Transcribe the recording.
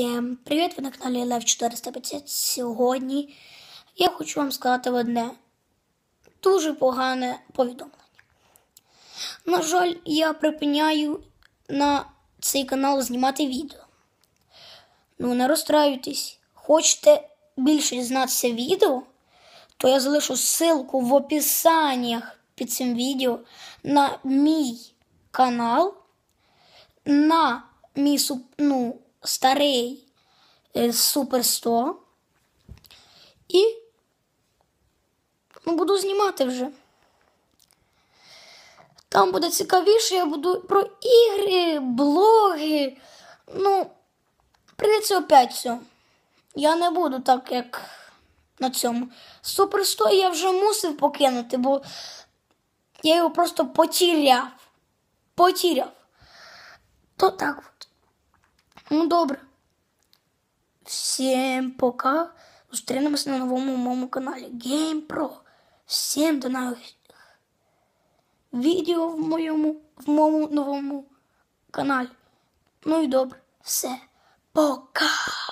Всім привіт! Ви на каналі Лев 450. Сьогодні я хочу вам сказати одне дуже погане повідомлення. На жаль, я припиняю на цей канал знімати відео. Ну, не розстраюйтесь. Хочете більше дізнатися відео, то я залишу ссылку в описаннях під цим відео на мій канал, на мій суп... ну, старий е, Супер 100. І ну, буду знімати вже. Там буде цікавіше, я буду про ігри, блоги. Ну, прийдеться опять все. Я не буду так, як на цьому. Супер 100 я вже мусив покинути, бо я його просто потіряв. Потіряв. То так. Ну, добре. Всім пока. Зустрінемось на новому моєму каналі GamePro. Всім до нових відео в моєму в моєму новому каналі. Ну і добре, все. Пока!